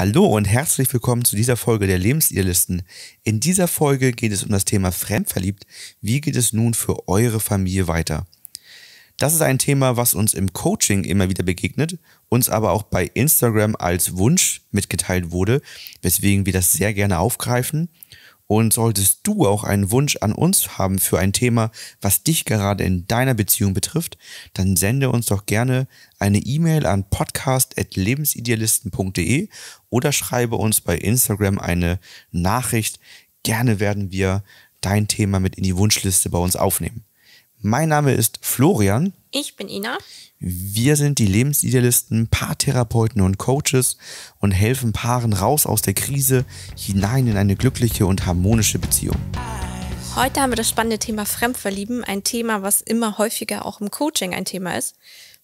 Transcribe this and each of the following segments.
Hallo und herzlich willkommen zu dieser Folge der Lebensirrlisten. In dieser Folge geht es um das Thema Fremdverliebt. Wie geht es nun für eure Familie weiter? Das ist ein Thema, was uns im Coaching immer wieder begegnet, uns aber auch bei Instagram als Wunsch mitgeteilt wurde, weswegen wir das sehr gerne aufgreifen. Und solltest du auch einen Wunsch an uns haben für ein Thema, was dich gerade in deiner Beziehung betrifft, dann sende uns doch gerne eine E-Mail an podcast.lebensidealisten.de oder schreibe uns bei Instagram eine Nachricht. Gerne werden wir dein Thema mit in die Wunschliste bei uns aufnehmen. Mein Name ist Florian. Ich bin Ina. Wir sind die Lebensidealisten, Paartherapeuten und Coaches und helfen Paaren raus aus der Krise hinein in eine glückliche und harmonische Beziehung. Heute haben wir das spannende Thema Fremdverlieben, ein Thema, was immer häufiger auch im Coaching ein Thema ist.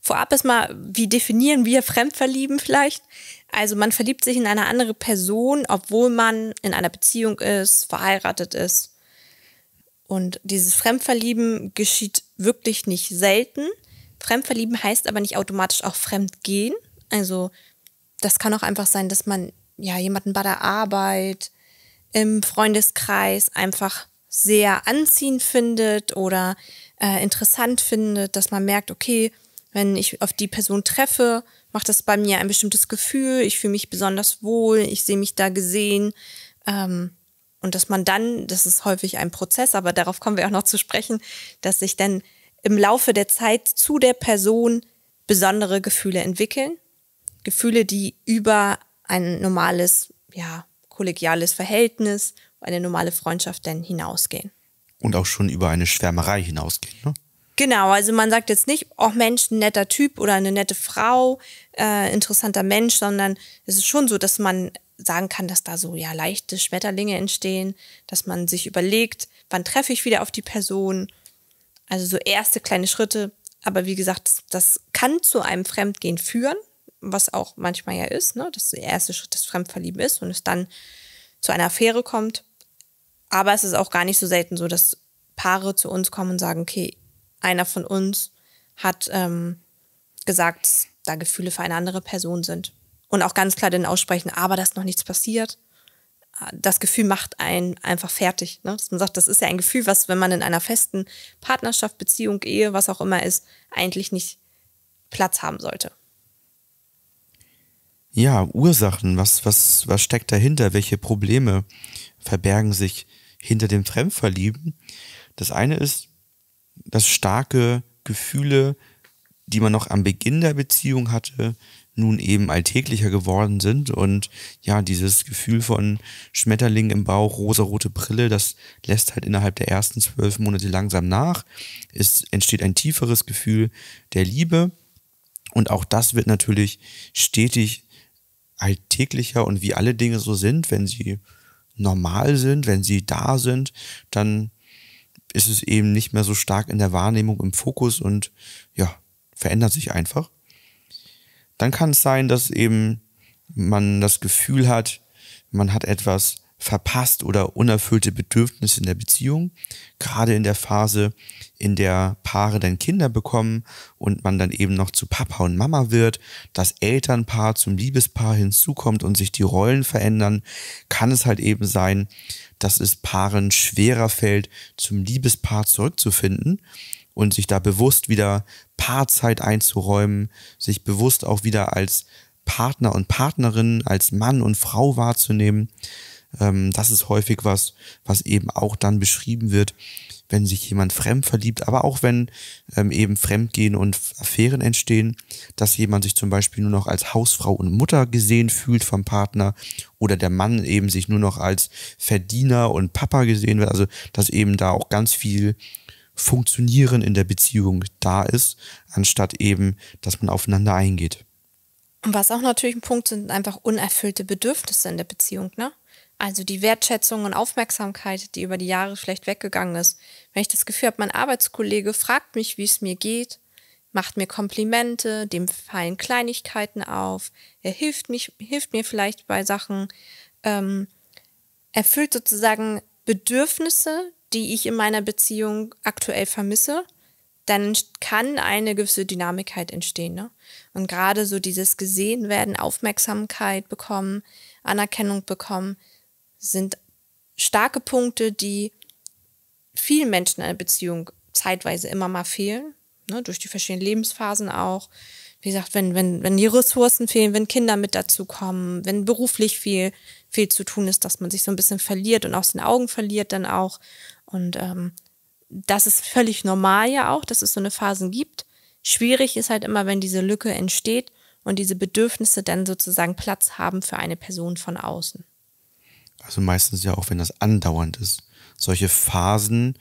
Vorab erstmal, wie definieren wir Fremdverlieben vielleicht? Also man verliebt sich in eine andere Person, obwohl man in einer Beziehung ist, verheiratet ist. Und dieses Fremdverlieben geschieht wirklich nicht selten. Fremdverlieben heißt aber nicht automatisch auch Fremdgehen. Also das kann auch einfach sein, dass man ja jemanden bei der Arbeit, im Freundeskreis einfach sehr anziehend findet oder äh, interessant findet, dass man merkt, okay, wenn ich auf die Person treffe, macht das bei mir ein bestimmtes Gefühl. Ich fühle mich besonders wohl, ich sehe mich da gesehen. Ähm, und dass man dann, das ist häufig ein Prozess, aber darauf kommen wir auch noch zu sprechen, dass sich dann im Laufe der Zeit zu der Person besondere Gefühle entwickeln. Gefühle, die über ein normales, ja, kollegiales Verhältnis, eine normale Freundschaft denn hinausgehen. Und auch schon über eine Schwärmerei hinausgehen, ne? Genau, also man sagt jetzt nicht, oh Mensch, ein netter Typ oder eine nette Frau, äh, interessanter Mensch, sondern es ist schon so, dass man sagen kann, dass da so ja leichte Schmetterlinge entstehen, dass man sich überlegt, wann treffe ich wieder auf die Person. Also so erste kleine Schritte. Aber wie gesagt, das, das kann zu einem Fremdgehen führen, was auch manchmal ja ist, ne? dass der erste Schritt das Fremdverlieben ist und es dann zu einer Affäre kommt. Aber es ist auch gar nicht so selten so, dass Paare zu uns kommen und sagen, okay, einer von uns hat ähm, gesagt, da Gefühle für eine andere Person sind. Und auch ganz klar den aussprechen, aber dass noch nichts passiert. Ah, das Gefühl macht einen einfach fertig. Ne? Dass man sagt, das ist ja ein Gefühl, was, wenn man in einer festen Partnerschaft, Beziehung, Ehe, was auch immer ist, eigentlich nicht Platz haben sollte. Ja, Ursachen, was, was, was steckt dahinter? Welche Probleme verbergen sich hinter dem Fremdverlieben? Das eine ist, dass starke Gefühle, die man noch am Beginn der Beziehung hatte, nun eben alltäglicher geworden sind. Und ja, dieses Gefühl von Schmetterling im Bauch, rosa-rote Brille, das lässt halt innerhalb der ersten zwölf Monate langsam nach. Es entsteht ein tieferes Gefühl der Liebe. Und auch das wird natürlich stetig alltäglicher. Und wie alle Dinge so sind, wenn sie normal sind, wenn sie da sind, dann ist es eben nicht mehr so stark in der Wahrnehmung, im Fokus und ja, verändert sich einfach. Dann kann es sein, dass eben man das Gefühl hat, man hat etwas verpasst oder unerfüllte Bedürfnisse in der Beziehung. Gerade in der Phase, in der Paare dann Kinder bekommen und man dann eben noch zu Papa und Mama wird, das Elternpaar zum Liebespaar hinzukommt und sich die Rollen verändern, kann es halt eben sein, dass es Paaren schwerer fällt, zum Liebespaar zurückzufinden und sich da bewusst wieder Paarzeit einzuräumen, sich bewusst auch wieder als Partner und Partnerin, als Mann und Frau wahrzunehmen. Ähm, das ist häufig was, was eben auch dann beschrieben wird, wenn sich jemand fremd verliebt, aber auch wenn ähm, eben Fremdgehen und Affären entstehen, dass jemand sich zum Beispiel nur noch als Hausfrau und Mutter gesehen fühlt vom Partner oder der Mann eben sich nur noch als Verdiener und Papa gesehen wird, also dass eben da auch ganz viel Funktionieren in der Beziehung da ist, anstatt eben, dass man aufeinander eingeht. Und was auch natürlich ein Punkt sind, einfach unerfüllte Bedürfnisse in der Beziehung, ne? Also die Wertschätzung und Aufmerksamkeit, die über die Jahre vielleicht weggegangen ist. Wenn ich das Gefühl habe, mein Arbeitskollege fragt mich, wie es mir geht, macht mir Komplimente, dem fallen Kleinigkeiten auf, er hilft, mich, hilft mir vielleicht bei Sachen, ähm, erfüllt sozusagen Bedürfnisse, die ich in meiner Beziehung aktuell vermisse, dann kann eine gewisse Dynamik halt entstehen. Ne? Und gerade so dieses Gesehen werden, Aufmerksamkeit bekommen, Anerkennung bekommen, sind starke Punkte, die vielen Menschen in einer Beziehung zeitweise immer mal fehlen, ne, durch die verschiedenen Lebensphasen auch. Wie gesagt, wenn, wenn, wenn die Ressourcen fehlen, wenn Kinder mit dazukommen, wenn beruflich viel, viel zu tun ist, dass man sich so ein bisschen verliert und aus den Augen verliert dann auch. Und ähm, das ist völlig normal ja auch, dass es so eine Phasen gibt. Schwierig ist halt immer, wenn diese Lücke entsteht und diese Bedürfnisse dann sozusagen Platz haben für eine Person von außen also meistens ja auch, wenn das andauernd ist. Solche Phasen,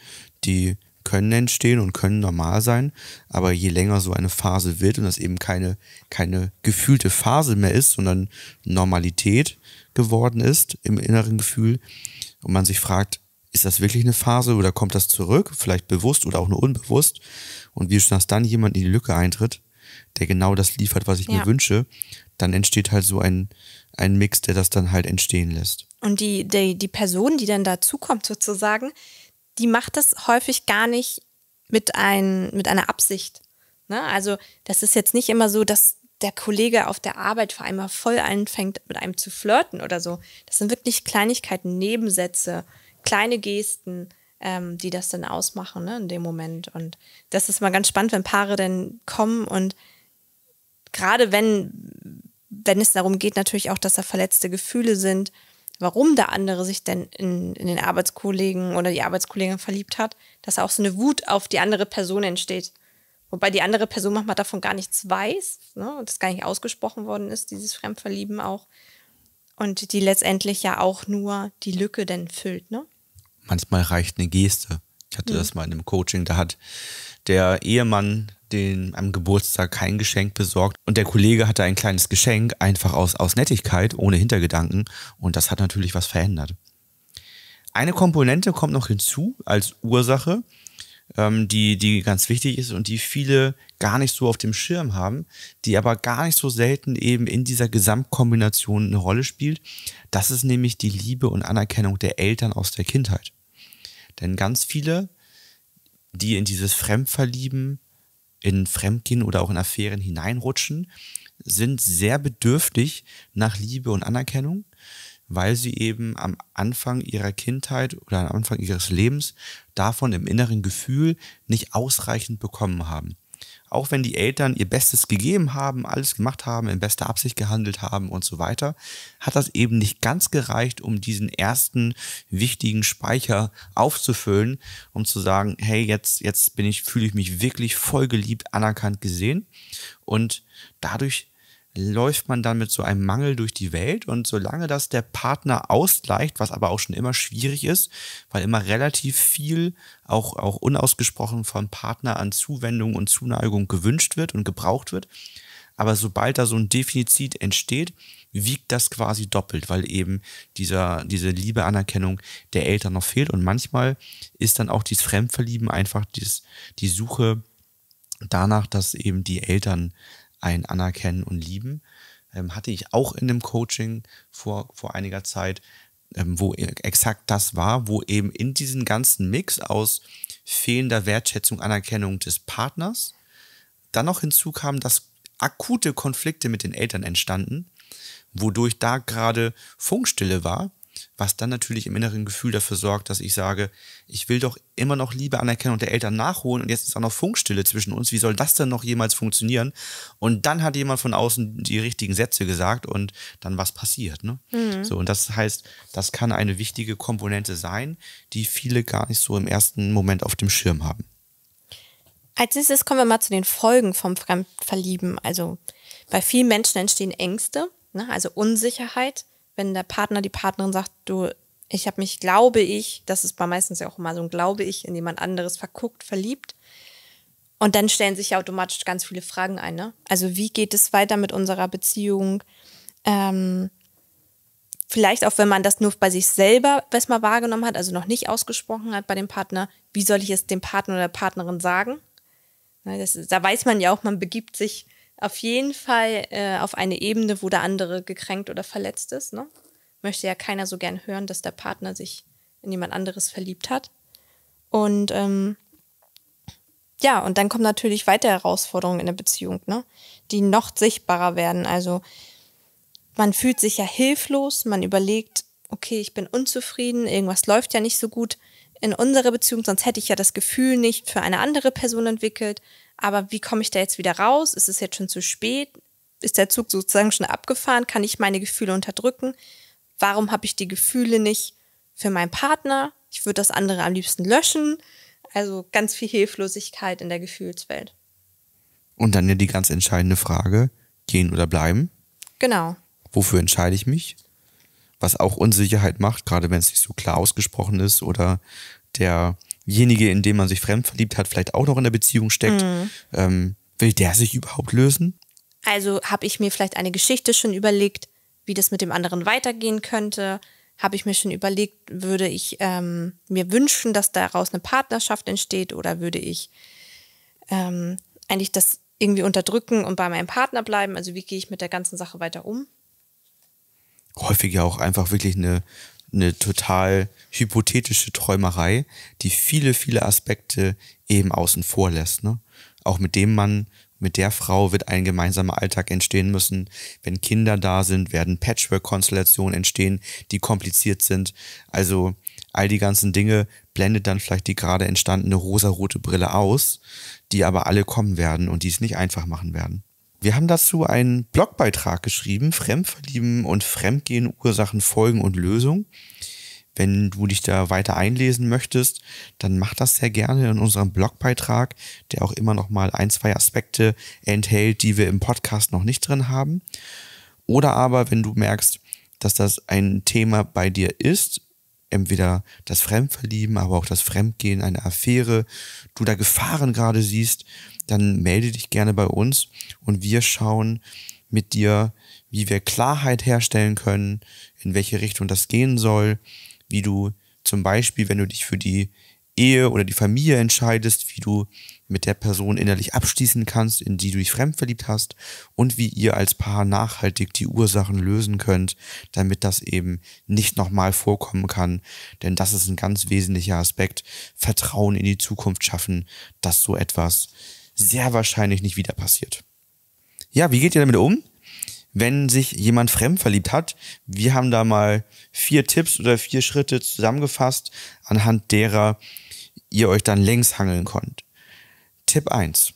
die können entstehen und können normal sein, aber je länger so eine Phase wird und das eben keine, keine gefühlte Phase mehr ist, sondern Normalität geworden ist im inneren Gefühl und man sich fragt, ist das wirklich eine Phase oder kommt das zurück, vielleicht bewusst oder auch nur unbewusst und wie dass dann jemand in die Lücke eintritt, der genau das liefert, was ich ja. mir wünsche, dann entsteht halt so ein, ein Mix, der das dann halt entstehen lässt. Und die, die, die Person, die dann dazukommt sozusagen, die macht das häufig gar nicht mit, ein, mit einer Absicht. Ne? Also das ist jetzt nicht immer so, dass der Kollege auf der Arbeit vor allem voll anfängt, mit einem zu flirten oder so. Das sind wirklich Kleinigkeiten, Nebensätze, kleine Gesten, ähm, die das dann ausmachen ne, in dem Moment. Und das ist mal ganz spannend, wenn Paare dann kommen und gerade wenn, wenn es darum geht, natürlich auch, dass da verletzte Gefühle sind, warum der andere sich denn in, in den Arbeitskollegen oder die Arbeitskollegin verliebt hat, dass auch so eine Wut auf die andere Person entsteht. Wobei die andere Person manchmal davon gar nichts weiß ne, und das gar nicht ausgesprochen worden ist, dieses Fremdverlieben auch. Und die letztendlich ja auch nur die Lücke denn füllt. Ne? Manchmal reicht eine Geste. Ich hatte mhm. das mal in einem Coaching, da hat der Ehemann den am Geburtstag kein Geschenk besorgt und der Kollege hatte ein kleines Geschenk, einfach aus, aus Nettigkeit, ohne Hintergedanken und das hat natürlich was verändert. Eine Komponente kommt noch hinzu als Ursache, ähm, die, die ganz wichtig ist und die viele gar nicht so auf dem Schirm haben, die aber gar nicht so selten eben in dieser Gesamtkombination eine Rolle spielt. Das ist nämlich die Liebe und Anerkennung der Eltern aus der Kindheit. Denn ganz viele die in dieses Fremdverlieben in Fremdgehen oder auch in Affären hineinrutschen, sind sehr bedürftig nach Liebe und Anerkennung, weil sie eben am Anfang ihrer Kindheit oder am Anfang ihres Lebens davon im inneren Gefühl nicht ausreichend bekommen haben auch wenn die Eltern ihr Bestes gegeben haben, alles gemacht haben, in bester Absicht gehandelt haben und so weiter, hat das eben nicht ganz gereicht, um diesen ersten wichtigen Speicher aufzufüllen, um zu sagen, hey, jetzt, jetzt bin ich, fühle ich mich wirklich voll geliebt, anerkannt, gesehen. Und dadurch läuft man dann mit so einem Mangel durch die Welt und solange das der Partner ausgleicht, was aber auch schon immer schwierig ist, weil immer relativ viel auch, auch unausgesprochen vom Partner an Zuwendung und Zuneigung gewünscht wird und gebraucht wird. Aber sobald da so ein Defizit entsteht, wiegt das quasi doppelt, weil eben dieser, diese liebe Anerkennung der Eltern noch fehlt und manchmal ist dann auch dieses Fremdverlieben einfach dieses, die Suche danach, dass eben die Eltern ein anerkennen und lieben. Ähm, hatte ich auch in einem Coaching vor, vor einiger Zeit, ähm, wo e-, exakt das war, wo eben in diesem ganzen Mix aus fehlender Wertschätzung, Anerkennung des Partners, dann noch hinzukam, dass akute Konflikte mit den Eltern entstanden, wodurch da gerade Funkstille war was dann natürlich im inneren Gefühl dafür sorgt, dass ich sage, ich will doch immer noch Liebe, Anerkennung der Eltern nachholen und jetzt ist auch noch Funkstille zwischen uns. Wie soll das denn noch jemals funktionieren? Und dann hat jemand von außen die richtigen Sätze gesagt und dann was passiert. Ne? Mhm. So, und das heißt, das kann eine wichtige Komponente sein, die viele gar nicht so im ersten Moment auf dem Schirm haben. Als nächstes kommen wir mal zu den Folgen vom Fremdverlieben. Also bei vielen Menschen entstehen Ängste, ne? also Unsicherheit wenn der Partner, die Partnerin sagt, du, ich habe mich, glaube ich, das ist bei meistens ja auch immer so ein Glaube ich, in jemand anderes verguckt, verliebt. Und dann stellen sich ja automatisch ganz viele Fragen ein. Ne? Also wie geht es weiter mit unserer Beziehung? Ähm, vielleicht auch, wenn man das nur bei sich selber erstmal wahrgenommen hat, also noch nicht ausgesprochen hat bei dem Partner, wie soll ich es dem Partner oder der Partnerin sagen? Ne, das, da weiß man ja auch, man begibt sich auf jeden Fall äh, auf eine Ebene, wo der andere gekränkt oder verletzt ist. Ne? Möchte ja keiner so gern hören, dass der Partner sich in jemand anderes verliebt hat. Und ähm, ja, und dann kommen natürlich weitere Herausforderungen in der Beziehung, ne? die noch sichtbarer werden. Also man fühlt sich ja hilflos, man überlegt, okay, ich bin unzufrieden, irgendwas läuft ja nicht so gut in unserer Beziehung, sonst hätte ich ja das Gefühl nicht für eine andere Person entwickelt. Aber wie komme ich da jetzt wieder raus? Ist es jetzt schon zu spät? Ist der Zug sozusagen schon abgefahren? Kann ich meine Gefühle unterdrücken? Warum habe ich die Gefühle nicht für meinen Partner? Ich würde das andere am liebsten löschen. Also ganz viel Hilflosigkeit in der Gefühlswelt. Und dann ja die ganz entscheidende Frage, gehen oder bleiben? Genau. Wofür entscheide ich mich? Was auch Unsicherheit macht, gerade wenn es nicht so klar ausgesprochen ist oder der derjenige, in dem man sich fremdverliebt hat, vielleicht auch noch in der Beziehung steckt. Mhm. Ähm, will der sich überhaupt lösen? Also habe ich mir vielleicht eine Geschichte schon überlegt, wie das mit dem anderen weitergehen könnte. Habe ich mir schon überlegt, würde ich ähm, mir wünschen, dass daraus eine Partnerschaft entsteht oder würde ich ähm, eigentlich das irgendwie unterdrücken und bei meinem Partner bleiben? Also wie gehe ich mit der ganzen Sache weiter um? Häufig ja auch einfach wirklich eine, eine total hypothetische Träumerei, die viele, viele Aspekte eben außen vor lässt. Ne? Auch mit dem Mann, mit der Frau wird ein gemeinsamer Alltag entstehen müssen. Wenn Kinder da sind, werden Patchwork-Konstellationen entstehen, die kompliziert sind. Also all die ganzen Dinge blendet dann vielleicht die gerade entstandene rosarote Brille aus, die aber alle kommen werden und die es nicht einfach machen werden. Wir haben dazu einen Blogbeitrag geschrieben, Fremdverlieben und Fremdgehen, Ursachen, Folgen und Lösungen. Wenn du dich da weiter einlesen möchtest, dann mach das sehr gerne in unserem Blogbeitrag, der auch immer noch mal ein, zwei Aspekte enthält, die wir im Podcast noch nicht drin haben. Oder aber, wenn du merkst, dass das ein Thema bei dir ist, entweder das Fremdverlieben, aber auch das Fremdgehen, eine Affäre, du da Gefahren gerade siehst, dann melde dich gerne bei uns und wir schauen mit dir, wie wir Klarheit herstellen können, in welche Richtung das gehen soll, wie du zum Beispiel, wenn du dich für die Ehe oder die Familie entscheidest, wie du mit der Person innerlich abschließen kannst, in die du dich fremdverliebt hast und wie ihr als Paar nachhaltig die Ursachen lösen könnt, damit das eben nicht nochmal vorkommen kann. Denn das ist ein ganz wesentlicher Aspekt. Vertrauen in die Zukunft schaffen, dass so etwas sehr wahrscheinlich nicht wieder passiert. Ja, wie geht ihr damit um, wenn sich jemand fremd verliebt hat? Wir haben da mal vier Tipps oder vier Schritte zusammengefasst, anhand derer ihr euch dann längs hangeln konnt. Tipp 1.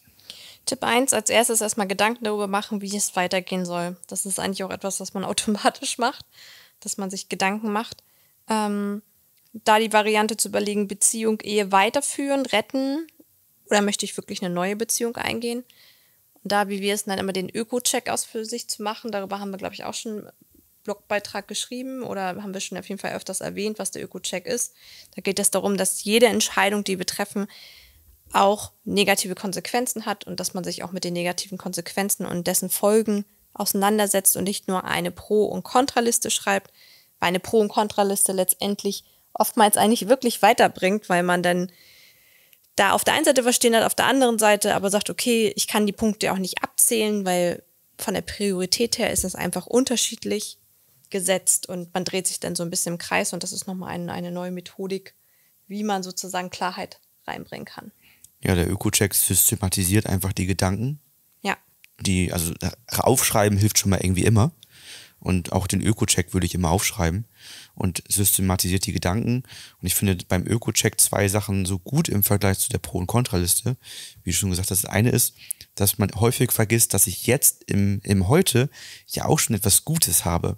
Tipp 1, als erstes erstmal Gedanken darüber machen, wie es weitergehen soll. Das ist eigentlich auch etwas, was man automatisch macht, dass man sich Gedanken macht. Ähm, da die Variante zu überlegen, Beziehung, Ehe weiterführen, retten, oder möchte ich wirklich eine neue Beziehung eingehen? Und da, wie wir es dann immer den Öko-Check aus für sich zu machen, darüber haben wir, glaube ich, auch schon einen Blogbeitrag geschrieben oder haben wir schon auf jeden Fall öfters erwähnt, was der Öko-Check ist. Da geht es darum, dass jede Entscheidung, die wir treffen, auch negative Konsequenzen hat und dass man sich auch mit den negativen Konsequenzen und dessen Folgen auseinandersetzt und nicht nur eine Pro- und Kontraliste schreibt, weil eine Pro- und Kontraliste letztendlich oftmals eigentlich wirklich weiterbringt, weil man dann da auf der einen Seite was stehen hat, auf der anderen Seite aber sagt, okay, ich kann die Punkte auch nicht abzählen, weil von der Priorität her ist es einfach unterschiedlich gesetzt und man dreht sich dann so ein bisschen im Kreis und das ist nochmal eine, eine neue Methodik, wie man sozusagen Klarheit reinbringen kann. Ja, der Öko-Check systematisiert einfach die Gedanken. Ja. Die, also äh, aufschreiben hilft schon mal irgendwie immer. Und auch den Öko-Check würde ich immer aufschreiben und systematisiert die Gedanken. Und ich finde beim Öko-Check zwei Sachen so gut im Vergleich zu der Pro- und Kontraliste. Wie schon gesagt, das eine ist, dass man häufig vergisst, dass ich jetzt im, im Heute ja auch schon etwas Gutes habe.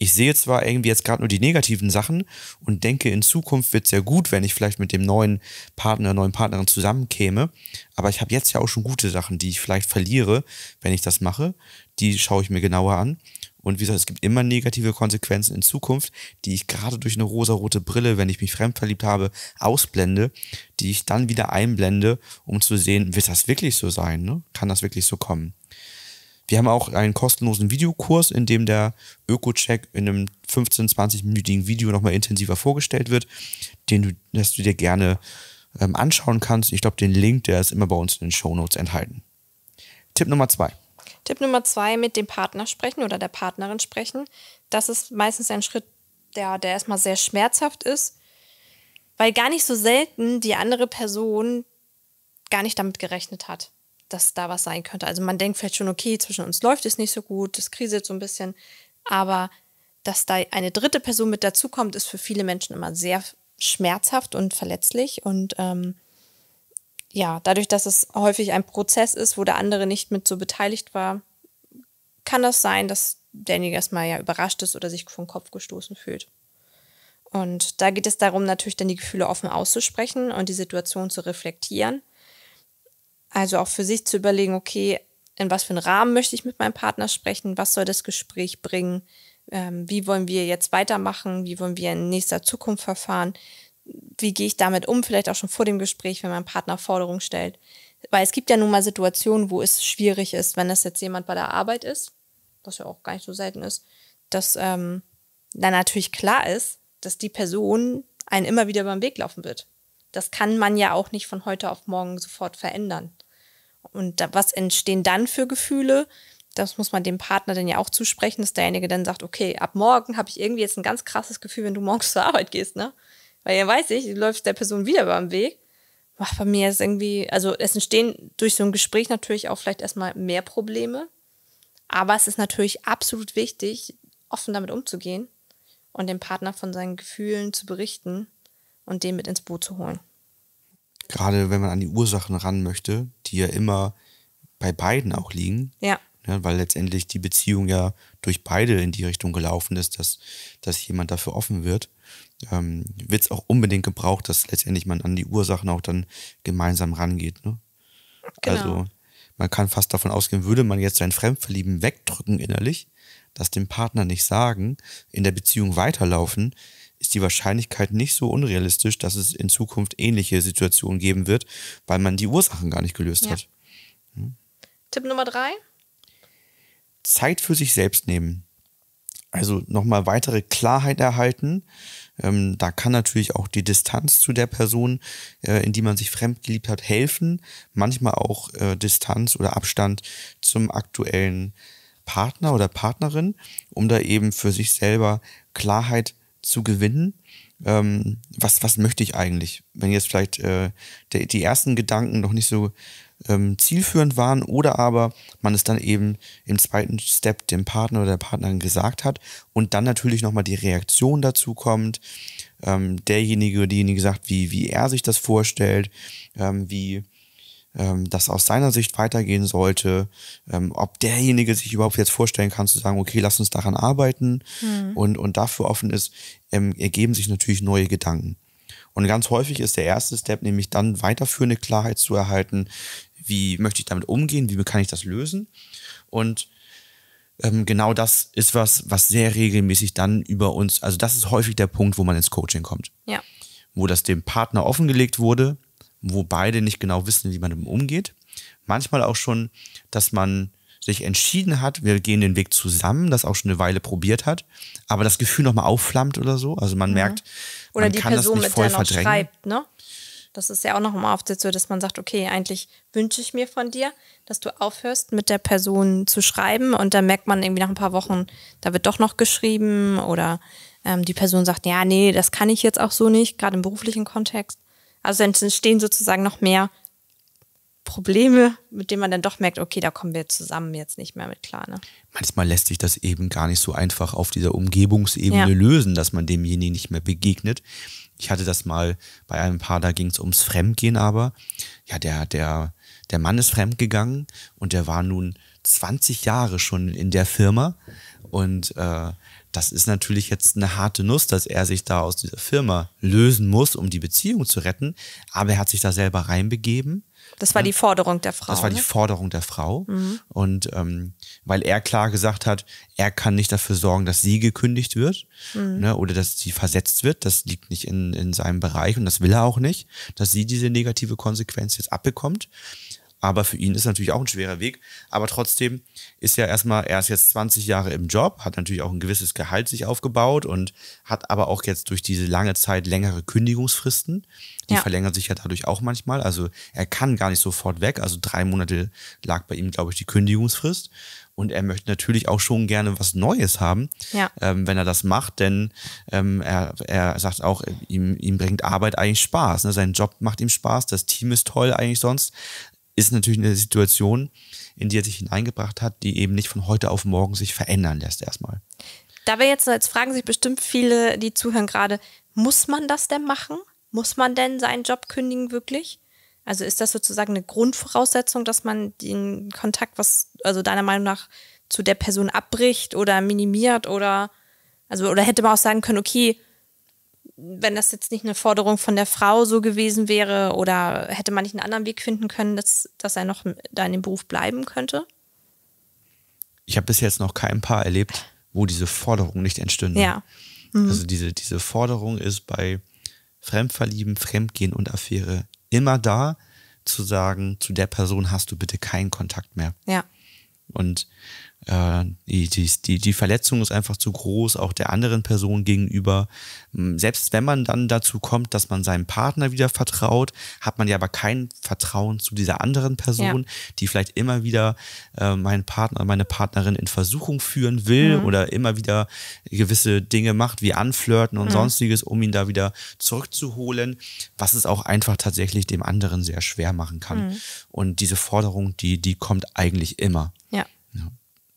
Ich sehe zwar irgendwie jetzt gerade nur die negativen Sachen und denke, in Zukunft wird es ja gut, wenn ich vielleicht mit dem neuen Partner, neuen Partnerin zusammenkäme, aber ich habe jetzt ja auch schon gute Sachen, die ich vielleicht verliere, wenn ich das mache. Die schaue ich mir genauer an. Und wie gesagt, es gibt immer negative Konsequenzen in Zukunft, die ich gerade durch eine rosarote Brille, wenn ich mich fremdverliebt habe, ausblende, die ich dann wieder einblende, um zu sehen, wird das wirklich so sein? Ne? Kann das wirklich so kommen? Wir haben auch einen kostenlosen Videokurs, in dem der Öko-Check in einem 15-, 20-minütigen Video nochmal intensiver vorgestellt wird, den du, dass du dir gerne ähm, anschauen kannst. Ich glaube, den Link, der ist immer bei uns in den Show Notes enthalten. Tipp Nummer zwei. Tipp Nummer zwei, mit dem Partner sprechen oder der Partnerin sprechen. Das ist meistens ein Schritt, der, der erstmal sehr schmerzhaft ist, weil gar nicht so selten die andere Person gar nicht damit gerechnet hat, dass da was sein könnte. Also man denkt vielleicht schon, okay, zwischen uns läuft es nicht so gut, es kriselt so ein bisschen, aber dass da eine dritte Person mit dazukommt, ist für viele Menschen immer sehr schmerzhaft und verletzlich und ähm, ja, dadurch, dass es häufig ein Prozess ist, wo der andere nicht mit so beteiligt war, kann das sein, dass derjenige erstmal ja überrascht ist oder sich vom Kopf gestoßen fühlt. Und da geht es darum, natürlich dann die Gefühle offen auszusprechen und die Situation zu reflektieren. Also auch für sich zu überlegen, okay, in was für einen Rahmen möchte ich mit meinem Partner sprechen, was soll das Gespräch bringen, ähm, wie wollen wir jetzt weitermachen, wie wollen wir in nächster Zukunft verfahren wie gehe ich damit um, vielleicht auch schon vor dem Gespräch, wenn mein Partner Forderungen stellt. Weil es gibt ja nun mal Situationen, wo es schwierig ist, wenn das jetzt jemand bei der Arbeit ist, was ja auch gar nicht so selten ist, dass ähm, dann natürlich klar ist, dass die Person einen immer wieder beim Weg laufen wird. Das kann man ja auch nicht von heute auf morgen sofort verändern. Und was entstehen dann für Gefühle? Das muss man dem Partner dann ja auch zusprechen, dass derjenige dann sagt, okay, ab morgen habe ich irgendwie jetzt ein ganz krasses Gefühl, wenn du morgens zur Arbeit gehst, ne? Weil ja weiß ich, läuft der Person wieder über den Weg. Boah, bei mir ist irgendwie, also es entstehen durch so ein Gespräch natürlich auch vielleicht erstmal mehr Probleme. Aber es ist natürlich absolut wichtig, offen damit umzugehen und dem Partner von seinen Gefühlen zu berichten und den mit ins Boot zu holen. Gerade wenn man an die Ursachen ran möchte, die ja immer bei beiden auch liegen, ja. Ja, ne, weil letztendlich die Beziehung ja durch beide in die Richtung gelaufen ist, dass, dass jemand dafür offen wird. Ähm, wird es auch unbedingt gebraucht, dass letztendlich man an die Ursachen auch dann gemeinsam rangeht. Ne? Genau. Also man kann fast davon ausgehen, würde man jetzt sein Fremdverlieben wegdrücken innerlich, das dem Partner nicht sagen, in der Beziehung weiterlaufen, ist die Wahrscheinlichkeit nicht so unrealistisch, dass es in Zukunft ähnliche Situationen geben wird, weil man die Ursachen gar nicht gelöst ja. hat. Hm? Tipp Nummer drei? Zeit für sich selbst nehmen. Also nochmal weitere Klarheit erhalten. Ähm, da kann natürlich auch die Distanz zu der Person, äh, in die man sich fremdgeliebt hat, helfen. Manchmal auch äh, Distanz oder Abstand zum aktuellen Partner oder Partnerin, um da eben für sich selber Klarheit zu gewinnen. Ähm, was, was möchte ich eigentlich? Wenn jetzt vielleicht äh, der, die ersten Gedanken noch nicht so ähm, zielführend waren oder aber man es dann eben im zweiten Step dem Partner oder der Partnerin gesagt hat und dann natürlich nochmal die Reaktion dazu kommt, ähm, derjenige oder diejenige sagt, wie, wie er sich das vorstellt, ähm, wie ähm, das aus seiner Sicht weitergehen sollte, ähm, ob derjenige sich überhaupt jetzt vorstellen kann, zu sagen, okay, lass uns daran arbeiten mhm. und, und dafür offen ist, ähm, ergeben sich natürlich neue Gedanken. Und ganz häufig ist der erste Step nämlich dann weiterführende Klarheit zu erhalten, wie möchte ich damit umgehen, wie kann ich das lösen. Und ähm, genau das ist was, was sehr regelmäßig dann über uns, also das ist häufig der Punkt, wo man ins Coaching kommt. Ja. Wo das dem Partner offengelegt wurde, wo beide nicht genau wissen, wie man damit umgeht. Manchmal auch schon, dass man sich entschieden hat, wir gehen den Weg zusammen, das auch schon eine Weile probiert hat, aber das Gefühl nochmal aufflammt oder so. Also man mhm. merkt, oder man die Person, mit der noch schreibt, ne? Das ist ja auch noch mal oft so, dass man sagt, okay, eigentlich wünsche ich mir von dir, dass du aufhörst, mit der Person zu schreiben. Und dann merkt man irgendwie nach ein paar Wochen, da wird doch noch geschrieben oder ähm, die Person sagt, ja, nee, das kann ich jetzt auch so nicht, gerade im beruflichen Kontext. Also entstehen sozusagen noch mehr Probleme, mit denen man dann doch merkt, okay, da kommen wir zusammen jetzt nicht mehr mit klar. Ne? Manchmal lässt sich das eben gar nicht so einfach auf dieser Umgebungsebene ja. lösen, dass man demjenigen nicht mehr begegnet. Ich hatte das mal bei einem Paar, da ging es ums Fremdgehen, aber ja, der, der, der Mann ist fremdgegangen und der war nun 20 Jahre schon in der Firma und äh, das ist natürlich jetzt eine harte Nuss, dass er sich da aus dieser Firma lösen muss, um die Beziehung zu retten. Aber er hat sich da selber reinbegeben das war die Forderung der Frau. Das war die ne? Forderung der Frau. Mhm. Und ähm, weil er klar gesagt hat, er kann nicht dafür sorgen, dass sie gekündigt wird mhm. ne, oder dass sie versetzt wird. Das liegt nicht in, in seinem Bereich und das will er auch nicht, dass sie diese negative Konsequenz jetzt abbekommt. Aber für ihn ist natürlich auch ein schwerer Weg. Aber trotzdem ist ja erstmal, er ist jetzt 20 Jahre im Job, hat natürlich auch ein gewisses Gehalt sich aufgebaut und hat aber auch jetzt durch diese lange Zeit längere Kündigungsfristen. Die ja. verlängern sich ja dadurch auch manchmal. Also er kann gar nicht sofort weg. Also drei Monate lag bei ihm, glaube ich, die Kündigungsfrist. Und er möchte natürlich auch schon gerne was Neues haben, ja. ähm, wenn er das macht, denn ähm, er, er sagt auch, ihm, ihm bringt Arbeit eigentlich Spaß. Ne? Sein Job macht ihm Spaß, das Team ist toll eigentlich sonst ist natürlich eine Situation, in die er sich hineingebracht hat, die eben nicht von heute auf morgen sich verändern lässt erstmal. Da wir jetzt, jetzt fragen sich bestimmt viele, die zuhören gerade, muss man das denn machen? Muss man denn seinen Job kündigen wirklich? Also ist das sozusagen eine Grundvoraussetzung, dass man den Kontakt, was also deiner Meinung nach zu der Person abbricht oder minimiert oder also oder hätte man auch sagen können, okay, wenn das jetzt nicht eine Forderung von der Frau so gewesen wäre oder hätte man nicht einen anderen Weg finden können, dass, dass er noch da in dem Beruf bleiben könnte? Ich habe bis jetzt noch kein Paar erlebt, wo diese Forderung nicht entstünde. Ja. Mhm. Also diese, diese Forderung ist bei Fremdverlieben, Fremdgehen und Affäre immer da, zu sagen, zu der Person hast du bitte keinen Kontakt mehr. Ja. Und äh, die, die, die Verletzung ist einfach zu groß, auch der anderen Person gegenüber. Hm, selbst wenn man dann dazu kommt, dass man seinem Partner wieder vertraut, hat man ja aber kein Vertrauen zu dieser anderen Person, ja. die vielleicht immer wieder äh, meinen Partner, meine Partnerin in Versuchung führen will mhm. oder immer wieder gewisse Dinge macht, wie anflirten und mhm. sonstiges, um ihn da wieder zurückzuholen, was es auch einfach tatsächlich dem anderen sehr schwer machen kann. Mhm. Und diese Forderung, die, die kommt eigentlich immer. Ja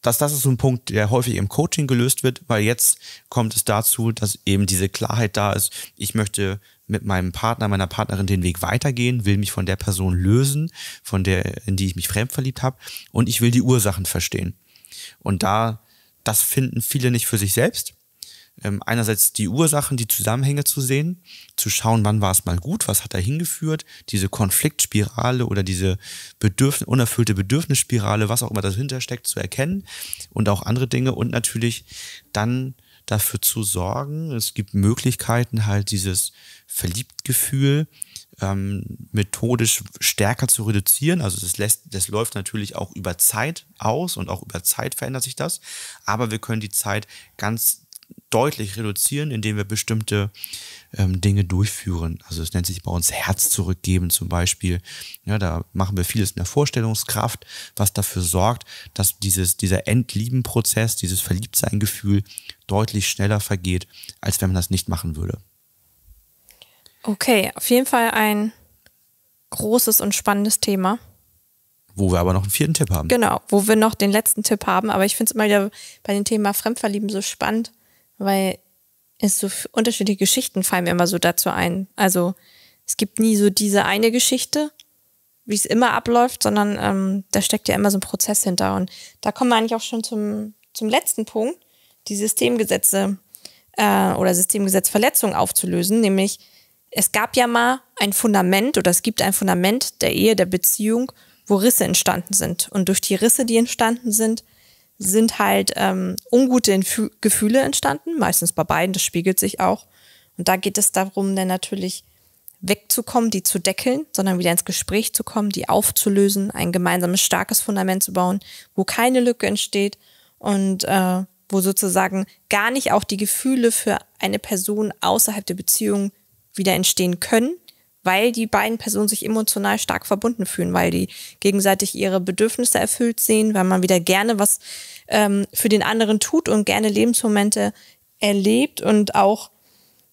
das, das ist so ein Punkt, der häufig im Coaching gelöst wird, weil jetzt kommt es dazu, dass eben diese Klarheit da ist. Ich möchte mit meinem Partner, meiner Partnerin den Weg weitergehen, will mich von der Person lösen, von der, in die ich mich fremdverliebt habe, und ich will die Ursachen verstehen. Und da, das finden viele nicht für sich selbst ähm, einerseits die Ursachen, die Zusammenhänge zu sehen, zu schauen, wann war es mal gut, was hat da hingeführt, diese Konfliktspirale oder diese Bedürfn unerfüllte Bedürfnisspirale, was auch immer dahinter steckt, zu erkennen und auch andere Dinge und natürlich dann dafür zu sorgen. Es gibt Möglichkeiten, halt dieses Verliebtgefühl ähm, methodisch stärker zu reduzieren. Also das, lässt, das läuft natürlich auch über Zeit aus und auch über Zeit verändert sich das. Aber wir können die Zeit ganz deutlich reduzieren, indem wir bestimmte ähm, Dinge durchführen. Also es nennt sich bei uns Herz zurückgeben zum Beispiel. Ja, da machen wir vieles in der Vorstellungskraft, was dafür sorgt, dass dieses, dieser Entliebenprozess, dieses Verliebtsein-Gefühl deutlich schneller vergeht, als wenn man das nicht machen würde. Okay, auf jeden Fall ein großes und spannendes Thema. Wo wir aber noch einen vierten Tipp haben. Genau, wo wir noch den letzten Tipp haben. Aber ich finde es immer wieder bei dem Thema Fremdverlieben so spannend, weil es so unterschiedliche Geschichten fallen mir immer so dazu ein. Also es gibt nie so diese eine Geschichte, wie es immer abläuft, sondern ähm, da steckt ja immer so ein Prozess hinter. Und da kommen wir eigentlich auch schon zum, zum letzten Punkt, die Systemgesetze äh, oder Systemgesetzverletzungen aufzulösen, nämlich es gab ja mal ein Fundament oder es gibt ein Fundament der Ehe, der Beziehung, wo Risse entstanden sind. Und durch die Risse, die entstanden sind, sind halt ähm, ungute Inf Gefühle entstanden, meistens bei beiden, das spiegelt sich auch. Und da geht es darum, dann natürlich wegzukommen, die zu deckeln, sondern wieder ins Gespräch zu kommen, die aufzulösen, ein gemeinsames starkes Fundament zu bauen, wo keine Lücke entsteht und äh, wo sozusagen gar nicht auch die Gefühle für eine Person außerhalb der Beziehung wieder entstehen können, weil die beiden Personen sich emotional stark verbunden fühlen, weil die gegenseitig ihre Bedürfnisse erfüllt sehen, weil man wieder gerne was ähm, für den anderen tut und gerne Lebensmomente erlebt und auch,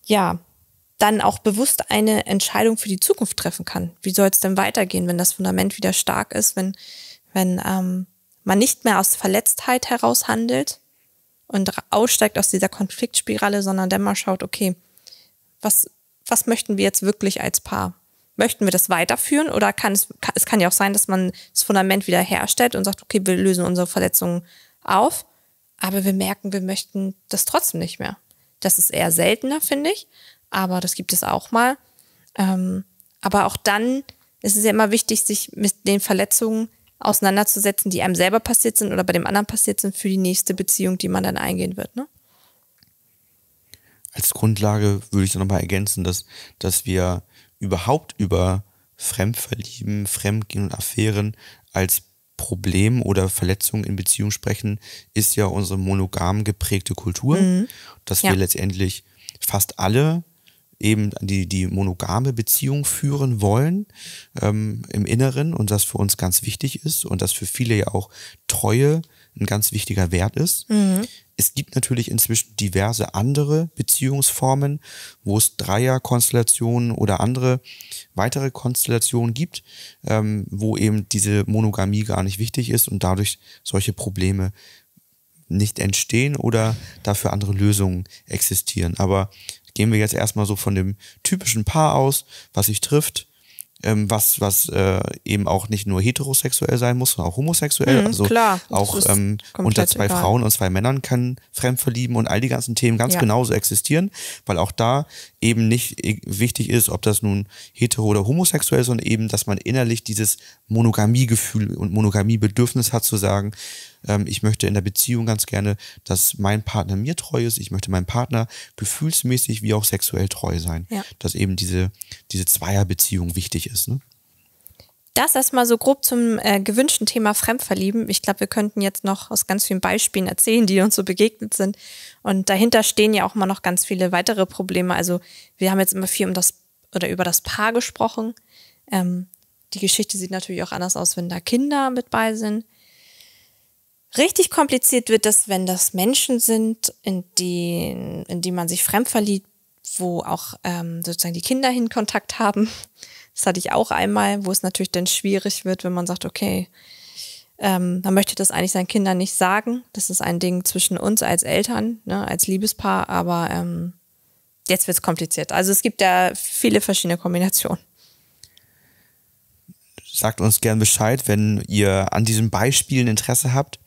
ja, dann auch bewusst eine Entscheidung für die Zukunft treffen kann. Wie soll es denn weitergehen, wenn das Fundament wieder stark ist, wenn, wenn ähm, man nicht mehr aus Verletztheit heraus handelt und aussteigt aus dieser Konfliktspirale, sondern dann mal schaut, okay, was was möchten wir jetzt wirklich als Paar? Möchten wir das weiterführen oder kann es, es kann ja auch sein, dass man das Fundament wieder herstellt und sagt, okay, wir lösen unsere Verletzungen auf, aber wir merken, wir möchten das trotzdem nicht mehr. Das ist eher seltener, finde ich, aber das gibt es auch mal. Ähm, aber auch dann ist es ja immer wichtig, sich mit den Verletzungen auseinanderzusetzen, die einem selber passiert sind oder bei dem anderen passiert sind für die nächste Beziehung, die man dann eingehen wird. Ne? als Grundlage würde ich dann nochmal ergänzen, dass, dass wir überhaupt über Fremdverlieben, Fremdgehen und Affären als Problem oder Verletzung in Beziehung sprechen, ist ja unsere monogam geprägte Kultur, mhm. dass ja. wir letztendlich fast alle eben die, die monogame Beziehung führen wollen ähm, im Inneren und das für uns ganz wichtig ist und das für viele ja auch Treue ein ganz wichtiger Wert ist. Mhm. Es gibt natürlich inzwischen diverse andere Beziehungsformen, wo es Dreierkonstellationen oder andere weitere Konstellationen gibt, ähm, wo eben diese Monogamie gar nicht wichtig ist und dadurch solche Probleme nicht entstehen oder dafür andere Lösungen existieren. Aber gehen wir jetzt erstmal so von dem typischen Paar aus, was sich trifft, ähm, was, was äh, eben auch nicht nur heterosexuell sein muss, sondern auch homosexuell. Mhm, also klar, auch ähm, unter zwei egal. Frauen und zwei Männern kann Fremdverlieben und all die ganzen Themen ganz ja. genauso existieren, weil auch da eben nicht wichtig ist, ob das nun hetero oder homosexuell ist, sondern eben, dass man innerlich dieses Monogamiegefühl und Monogamiebedürfnis hat zu sagen, ähm, ich möchte in der Beziehung ganz gerne, dass mein Partner mir treu ist. Ich möchte meinem Partner gefühlsmäßig wie auch sexuell treu sein. Ja. Dass eben diese, diese Zweierbeziehung wichtig ist. Ne? Das erstmal so grob zum äh, gewünschten Thema Fremdverlieben. Ich glaube, wir könnten jetzt noch aus ganz vielen Beispielen erzählen, die uns so begegnet sind. Und dahinter stehen ja auch immer noch ganz viele weitere Probleme. Also wir haben jetzt immer viel um das oder über das Paar gesprochen. Ähm, die Geschichte sieht natürlich auch anders aus, wenn da Kinder mit bei sind. Richtig kompliziert wird das, wenn das Menschen sind, in die, in die man sich fremd verliebt, wo auch ähm, sozusagen die Kinder hin Kontakt haben. Das hatte ich auch einmal, wo es natürlich dann schwierig wird, wenn man sagt, okay, ähm, man möchte das eigentlich seinen Kindern nicht sagen. Das ist ein Ding zwischen uns als Eltern, ne, als Liebespaar, aber ähm, jetzt wird es kompliziert. Also es gibt da viele verschiedene Kombinationen. Sagt uns gern Bescheid, wenn ihr an diesen Beispielen Interesse habt,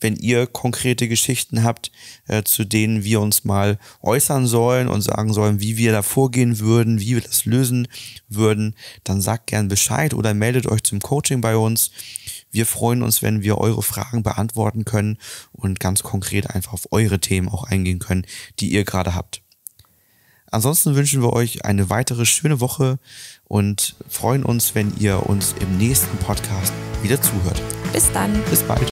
wenn ihr konkrete Geschichten habt, äh, zu denen wir uns mal äußern sollen und sagen sollen, wie wir da vorgehen würden, wie wir das lösen würden, dann sagt gern Bescheid oder meldet euch zum Coaching bei uns. Wir freuen uns, wenn wir eure Fragen beantworten können und ganz konkret einfach auf eure Themen auch eingehen können, die ihr gerade habt. Ansonsten wünschen wir euch eine weitere schöne Woche und freuen uns, wenn ihr uns im nächsten Podcast wieder zuhört. Bis dann. Bis bald.